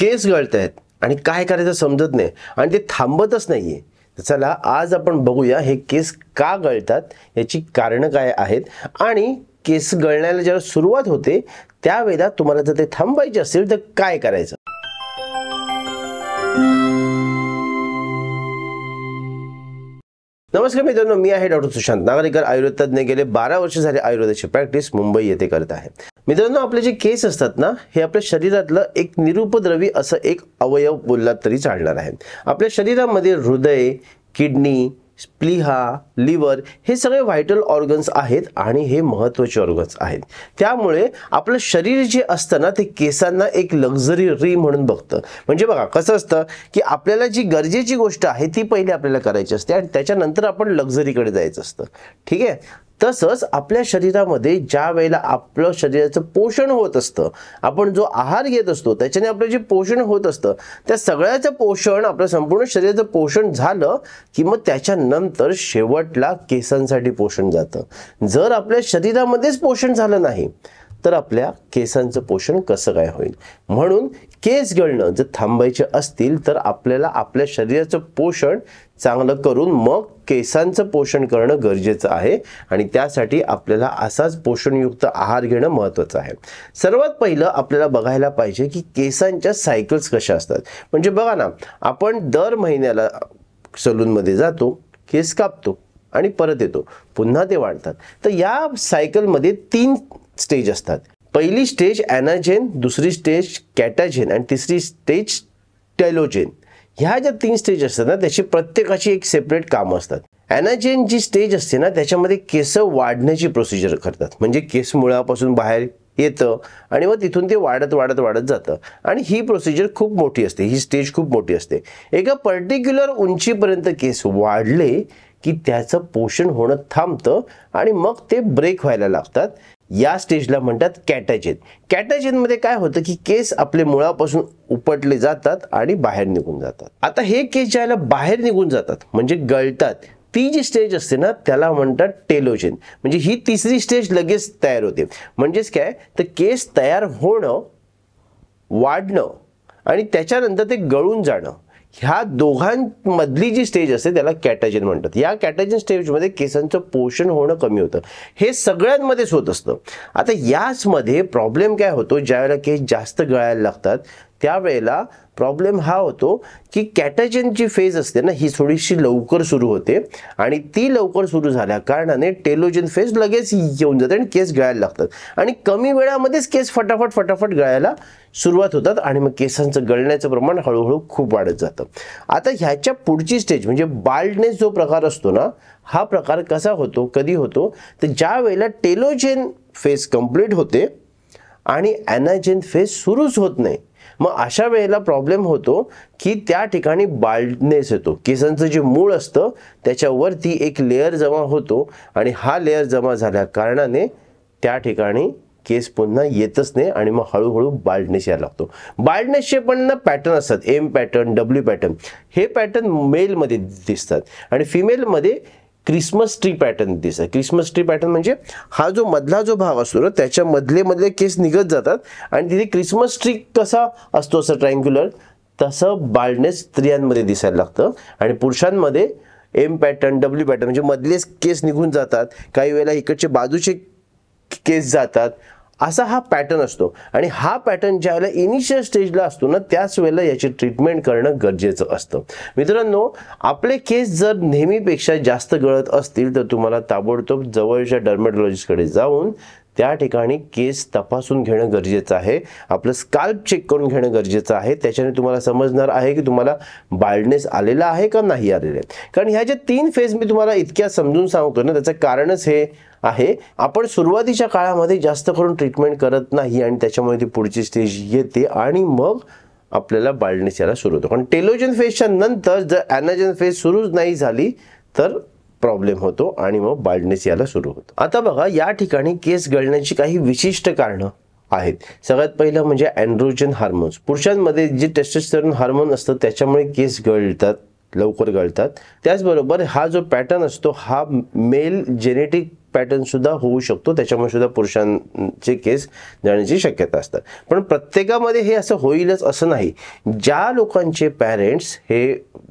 केस गळत आहेत आणि काय करायचं समजत नाही आणि ते थांबतच नाही आहे चला आज आपण बघूया हे केस का गळतात याची कारणं काय आहेत आणि केस गळण्याला ज्याला सुरुवात होते त्यावेळेला तुम्हाला जर ते थांबायचे असेल तर काय करायचं नमस्कार मित्रांनो मी आहे डॉक्टर सुशांत नागरिकर आयुर्वेद तज्ज्ञ गेले बारा वर्ष झाले आयुर्वेदाची प्रॅक्टिस मुंबई येथे करत आहे मित्रांनो आपले जे केस असतात ना हे आपल्या शरीरातलं एक निरुपद्रवी असं एक अवयव बोललात तरी चालणार आहे आपल्या शरीरामध्ये हृदय किडनी स्प्लिहा लिव्हर हे सगळे व्हायटल ऑर्गन्स आहेत आणि हे महत्त्वाचे ऑर्गन्स आहेत त्यामुळे आपलं शरीर जे असतं ना ते केसांना एक लक्झरी री म्हणून बघतं म्हणजे बघा कसं असतं की आपल्याला जी गरजेची गोष्ट आहे ती पहिले आपल्याला करायची असते आणि त्याच्यानंतर आपण लक्झरीकडे जायचं असतं ठीक आहे तसंच आपल्या शरीरामध्ये ज्या वेळेला आपलं शरीराचं पोषण होत असतं आपण जो आहार घेत असतो त्याच्याने आपलं जे पोषण होत असतं त्या सगळ्याचं पोषण आपलं संपूर्ण शरीराचं पोषण झालं की मग त्याच्यानंतर शेवटला केसांसाठी पोषण जातं जर आपल्या शरीरामध्येच पोषण झालं नाही तर आपल्या केसांचं पोषण कसं काय होईल म्हणून केस गळणं जर थांबायचे असतील तर आपल्याला आपल्या शरीराचं पोषण चांगलं करून मग केसांचं पोषण करणं गरजेचं आहे आणि त्यासाठी आपल्याला असाच पोषणयुक्त आहार घेणं महत्त्वाचं आहे सर्वात पहिलं आपल्याला बघायला पाहिजे की केसांच्या सायकल्स कशा असतात म्हणजे बघा ना आपण दर महिन्याला सलूनमध्ये जातो केस कापतो आणि परत येतो पुन्हा ते वाढतात तर या सायकलमध्ये तीन स्टेज असतात पहिली स्टेज ॲनाजेन दुसरी स्टेज कॅटाजेन आणि तिसरी स्टेज टेलोजेन ह्या ज्या तीन स्टेज असतात ना त्याची प्रत्येकाची एक सेपरेट कामं असतात ॲनाजेन जी स्टेज असते ना त्याच्यामध्ये केस वाढण्याची प्रोसिजर करतात म्हणजे केस मुळापासून बाहेर येतं आणि मग तिथून ते वाढत वाढत वाढत जातं आणि ही प्रोसिजर खूप मोठी असते ही स्टेज खूप मोठी असते एका पर्टिक्युलर उंचीपर्यंत केस वाढले की त्याचं पोषण होणं थांबतं आणि मग ते ब्रेक व्हायला लागतात या स्टेजला म्हणतात कॅटॅचिन कॅटॅचिनमध्ये काय होतं की केस आपले मुळापासून उपटले जातात आणि बाहेर निघून जातात आता हे केस ज्याला बाहेर निघून जातात म्हणजे गळतात ती जी स्टेज असते ना त्याला म्हणतात टेलोजेन म्हणजे ही तिसरी स्टेज लगेच तयार होते म्हणजेच काय तर केस तयार होणं वाढणं आणि त्याच्यानंतर ते गळून जाणं ह्या दोघांमधली जी स्टेज असते त्याला कॅटाजिन म्हणतात या कॅटाजिन स्टेजमध्ये केसांचं पोषण होणं कमी होतं हे सगळ्यांमध्येच होत असतं आता याचमध्ये प्रॉब्लेम काय होतो ज्यावेळेला केस जास्त गळायला लागतात त्यावेळेला प्रॉब्लेम हा होतो की जी फेज असते ना ही थोडीशी लवकर सुरू होते आणि ती लवकर सुरू झाल्या कारणाने टेलोजन फेज लगेच येऊन जाते आणि केस गळायला लागतात आणि कमी वेळामध्येच केस फटाफट फटाफट गळायला सुरुवात होतात आणि मग केसांचं गळण्याचं प्रमाण हळूहळू खूप वाढत जातं आता ह्याच्या पुढची स्टेज म्हणजे बाल्डनेस जो प्रकार असतो ना हा प्रकार कसा होतो कधी होतो तर ज्या वेळेला टेलोजेन फेस कंप्लीट होते आणि ॲनाजेन फेस सुरूच होत नाही मग अशा वेळेला प्रॉब्लेम होतो की त्या ठिकाणी बाल्डनेस येतो केसांचं जे मूळ असतं त्याच्यावरती एक लेअर जमा होतो आणि हा लेअर जमा झाल्या कारणाने त्या ठिकाणी केस पुन्हा येतच नाही आणि मग हळूहळू बाल्डनेस यायला लागतो बाल्डनेसचे पण ना पॅटर्न असतात एम पॅटर्न डब्ल्यू पॅटर्न हे पॅटर्न मेलमध्ये दिसतात आणि फिमेलमध्ये क्रिसमस ट्री पॅटर्न दिसतात क्रिसमस ट्री पॅटर्न म्हणजे हा जो मधला जो भाग असतो ना त्याच्या मधले मधले केस निघत जातात आणि तिथे क्रिसमस ट्री कसा असतो असं ट्रँग्युलर तसं बाल्डनेस स्त्रियांमध्ये दिसायला लागतं आणि पुरुषांमध्ये एम पॅटर्न डब्ल्यू पॅटर्न म्हणजे मधलेच केस निघून जातात काही वेळेला इकडचे बाजूचे केस जातात असा हा पॅटर्न असतो आणि हा पॅटर्न ज्या वेळेला इनिशियल स्टेजला असतो ना त्याच वेळेला याची ट्रीटमेंट करणं गरजेचं असतं मित्रांनो आपले केस जर नेहमीपेक्षा जास्त गळत असतील तर तुम्हाला ताबडतोब जवळच्या डर्मेटॉलॉजिस्टकडे जाऊन त्या ठिकाणी केस तपासून घेणं गरजेचं आहे आपलं स्काल्प चेक करून घेणं गरजेचं आहे त्याच्याने तुम्हाला समजणार आहे की तुम्हाला बाल्डनेस आलेला आहे का नाही आलेले आहे कारण ह्या ज्या तीन फेज मी तुम्हाला इतक्या समजून सांगतो ना त्याचं कारणच हे आहे आपण सुरुवातीच्या काळामध्ये जास्त करून ट्रीटमेंट करत नाही आणि त्याच्यामुळे ती पुढची स्टेज येते आणि मग आपल्याला बाळनेस यायला सुरू होतो कारण टेलोजन फेजच्या नंतर जर ॲनाजन फेज सुरूच नाही झाली तर प्रॉब्लेम होतो आणि मग बाल्डनेस यायला सुरू होतो आता बघा या ठिकाणी केस गळण्याची काही विशिष्ट कारणं आहेत सगळ्यात पहिलं म्हणजे अँड्रोजन हार्मोन्स पुरुषांमध्ये जे टेस्टोस्टेरॉन हार्मोन असतं त्याच्यामुळे केस गळतात लवकर गळतात त्याचबरोबर हा जो पॅटर्न असतो हा मेल जेनेटिक पॅटर्नसुद्धा होऊ शकतो त्याच्यामुळे सुद्धा पुरुषांचे केस जाण्याची शक्यता असतात पण प्रत्येकामध्ये हे असं होईलच असं नाही ज्या लोकांचे पॅरेंट्स हे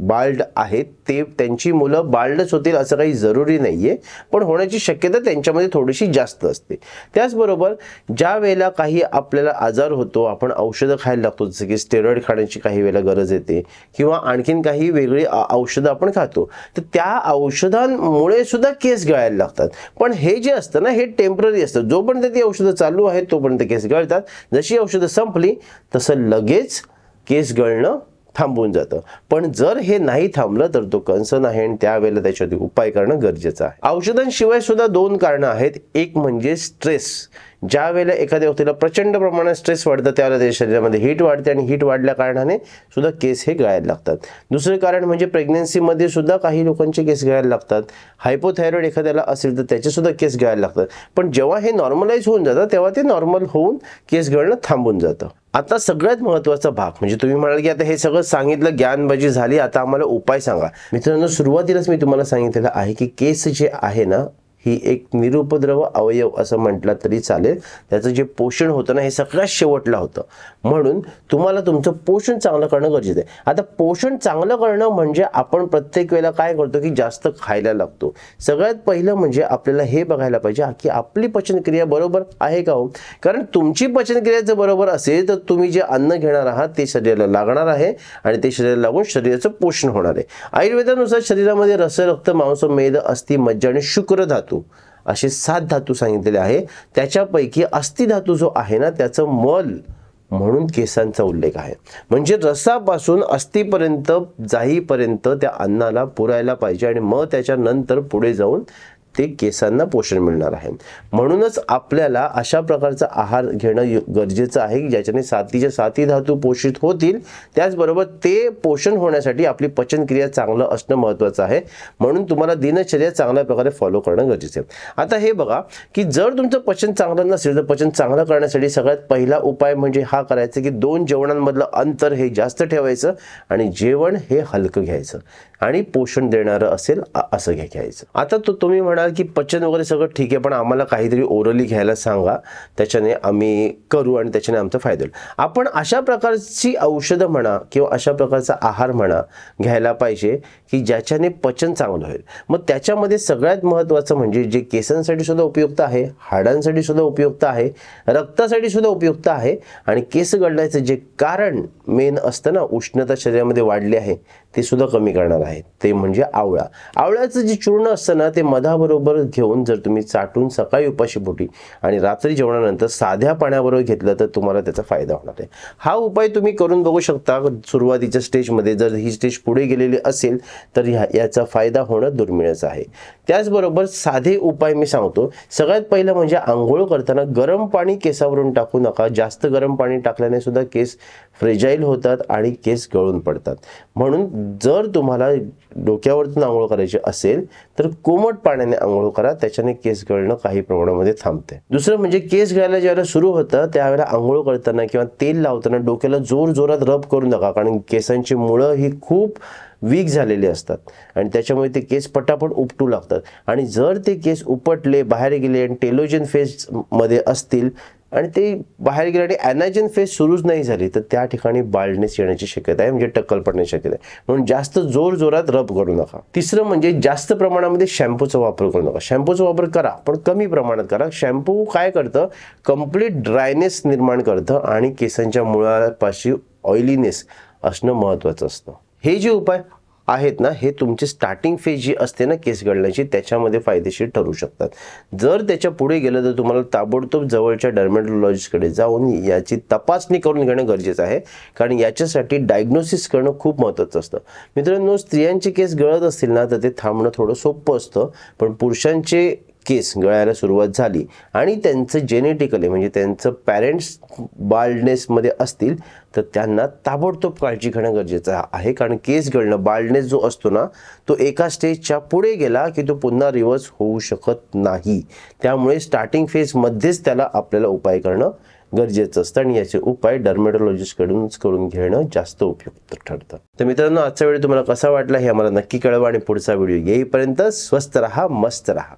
बाल्ड आहेत ते त्यांची मुलं बाल्डच होतील असं काही जरुरी नाही आहे पण होण्याची शक्यता त्यांच्यामध्ये थोडीशी जास्त असते त्याचबरोबर ज्या वेळेला काही आपल्याला आजार होतो आपण औषधं खायला लागतो जसं की स्टेरॉइड खाण्याची काही वेळेला गरज येते किंवा आणखीन काही वेगळी औषधं आपण खातो तर त्या औषधांमुळे सुद्धा केस गळायला लागतात पण पण हे जे असतं ना हे टेम्पररी असतं जोपर्यंत ती औषधं चालू आहेत तोपर्यंत केस गळतात जशी औषधं संपली तसं लगेच केस गळणं थांबून जातं पण जर हे नाही थांबलं तर तो कन्सर्न आहे आणि त्यावेळेला त्याच्यावरती उपाय करणं गरजेचं आहे औषधांशिवाय सुद्धा दोन कारणं आहेत एक म्हणजे स्ट्रेस ज्या वेळेला एखाद्या व्यक्तीला प्रचंड प्रमाणात स्ट्रेस वाढतं त्यावेळेला त्याच्या शरीरामध्ये हीट वाढते आणि हीट वाढल्या कारणाने सुद्धा केस हे गळायला लागतात दुसरे कारण म्हणजे प्रेग्नन्सीमध्ये सुद्धा काही लोकांचे केस गळायला लागतात हायपोथायरॉइड एखाद्याला असेल तर त्याचेसुद्धा केस गळायला लागतात पण जेव्हा हे नॉर्मलाईज होऊन जातं तेव्हा ते नॉर्मल होऊन केस गळणं थांबून जातं आता सगळ्यात महत्त्वाचा भाग म्हणजे तुम्ही म्हणाल की आता हे सगळं सांगितलं ज्ञानबाजी झाली आता आम्हाला उपाय सांगा मित्रांनो सुरुवातीलाच मी तुम्हाला सांगितलेलं आहे की केस जे आहे ना ही एक निरुपद्रव अवयव असं म्हटलं तरी चालेल त्याचं जे पोषण होतं ना हे सगळ्यात शेवटला होतं म्हणून तुम्हाला तुमचं पोषण चांगलं करणं गरजेचं आहे आता पोषण चांगलं करणं म्हणजे आपण प्रत्येक वेळेला काय करतो की जास्त खायला लागतो सगळ्यात पहिलं म्हणजे आपल्याला हे बघायला पाहिजे की आपली पचनक्रिया बरोबर आहे का हो कारण तुमची पचनक्रिया जर बरोबर असेल तर तुम्ही जे अन्न घेणार आहात ते शरीराला लागणार आहे आणि ते शरीराला लागून शरीराचं पोषण होणार आहे आयुर्वेदानुसार शरीरामध्ये रस रक्त मांस मेद अस्थि मज्जा आणि शुक्रधात धातू असे सात धातू सांगितलेले आहे त्याच्यापैकी अस्थि धातू जो आहे ना त्याचं मल म्हणून केसांचा उल्लेख आहे म्हणजे रसापासून अस्थिपर्यंत जाईपर्यंत त्या अन्नाला पुरायला पाहिजे आणि मग त्याच्यानंतर पुढे जाऊन ते केसांना पोषण मिळणार आहे म्हणूनच आपल्याला अशा प्रकारचा आहार घेणं गरजेचं आहे ज्याच्याने सातीच्या साती धातू पोषित होतील त्याचबरोबर ते पोषण होण्यासाठी आपली पचनक्रिया चांगलं असणं महत्त्वाचं आहे म्हणून तुम्हाला दिनचर्या चांगल्या प्रकारे फॉलो करणं गरजेचं आहे आता हे बघा की जर तुमचं पचन चांगलं नसेल तर पचन चांगलं करण्यासाठी सगळ्यात पहिला उपाय म्हणजे हा करायचा की दोन जेवणांमधलं अंतर हे जास्त ठेवायचं आणि जेवण हे हलकं घ्यायचं आणि पोषण देणारं असेल असं घ्या घ्यायचं आता तो तुम्ही म्हणाल की पचन वगैरे सगळं ठीक आहे पण आम्हाला काहीतरी ओरली घ्यायला सांगा त्याच्याने आम्ही करू आणि त्याच्याने आमचा फायदा होईल आपण अशा प्रकारची औषधं म्हणा किंवा अशा प्रकारचा आहार म्हणा घ्यायला पाहिजे की ज्याच्याने पचन चांगलं होईल मग त्याच्यामध्ये सगळ्यात महत्त्वाचं म्हणजे जे केसांसाठी सुद्धा उपयुक्त आहे हाडांसाठी सुद्धा उपयुक्त आहे रक्तासाठी सुद्धा उपयुक्त आहे आणि केस गळण्याचं जे कारण मेन असतं ना उष्णता शरीरामध्ये वाढली आहे ते सुद्धा कमी करणार आहे ते म्हणजे आवळा आवळ्याचं जे चूर्ण असतं ना ते मधाबरोबर घेऊन जर तुम्ही चाटून सकाळी उपाशी बोटी आणि रात्री जेवणानंतर साध्या पाण्याबरोबर घेतलं तर तुम्हाला त्याचा फायदा होणार आहे हा उपाय तुम्ही करून बघू शकता सुरुवातीच्या स्टेजमध्ये जर ही स्टेज पुढे गेलेली असेल तर ह्या याचा फायदा होणं दुर्मिळच आहे त्याचबरोबर साधे उपाय मी सांगतो सगळ्यात पहिलं म्हणजे आंघोळ करताना गरम पाणी केसावरून टाकू नका जास्त गरम पाणी टाकल्याने सुद्धा केस फ्रेजाईल होतात आणि केस गळून पडतात म्हणून जर तुम्हाला डोक्यावरतून आंघोळ करायची असेल तर कोमट पाण्याने आंघोळ करा त्याच्याने केस गळणं काही प्रमाणामध्ये थांबते दुसरं म्हणजे केस गळायला ज्यावेळेला सुरू होतं त्यावेळेला आंघोळ करताना किंवा तेल लावताना डोक्याला जोर जोरात रब करू नका कारण केसांची मुळं ही खूप वीक झालेले असतात आणि त्याच्यामुळे ते केस पटापट उपटू लागतात आणि जर ते केस उपटले बाहेर गेले आणि टेलोजन फेजमध्ये असतील आणि ते बाहेर गेल्याने ॲनाजन फेस सुरूच नाही झाली तर त्या ठिकाणी बाल्डनेस येण्याची शक्यता आहे म्हणजे टक्कल पडण्याची शक्यता आहे म्हणून जास्त जोर जोरात रब करू नका तिसरं म्हणजे जास्त प्रमाणामध्ये शॅम्पूचा वापर करू नका शॅम्पूचा वापर करा पण कमी प्रमाणात करा शॅम्पू काय करतं कम्प्लीट ड्रायनेस निर्माण करतं आणि केसांच्या मुळापाशी ऑइलीनेस असणं महत्त्वाचं असतं हे जे उपाय आहेत ना हे तुमची स्टार्टिंग फेज जी असते ना केस गळण्याची त्याच्यामध्ये फायदेशीर ठरू शकतात जर त्याच्या पुढे गेलं तर तुम्हाला ताबडतोब जवळच्या डर्मेटोलॉजिस्टकडे जाऊन याची तपासणी करून घेणं गरजेचं आहे कारण याच्यासाठी डायग्नोसिस करणं खूप महत्त्वाचं असतं मित्रांनो स्त्रियांचे केस गळत असतील ना तर ते थांबणं थोडं सोपं असतं पण पुरुषांचे केस गळायला सुरुवात झाली आणि त्यांचं जेनेटिकली म्हणजे त्यांचं पॅरेंट्स बाल्डनेसमध्ये असतील तर त्यांना ताबडतोब काळजी घेणं गरजेचं आहे कारण केस गळणं बाल्डनेस जो असतो ना तो एका स्टेजच्या पुढे गेला की तो पुन्हा रिव्हर्स होऊ शकत नाही त्यामुळे स्टार्टिंग फेजमध्येच त्याला आपल्याला उपाय करणं गरजेचं असतं आणि याचे उपाय डर्मेटॉलॉजिस्टकडूनच करून घेणं जास्त उपयुक्त ठरतं तर मित्रांनो आजचा व्हिडिओ तुम्हाला कसा वाटला हे आम्हाला नक्की कळवा आणि पुढचा व्हिडिओ येईपर्यंत स्वस्त राहा मस्त राहा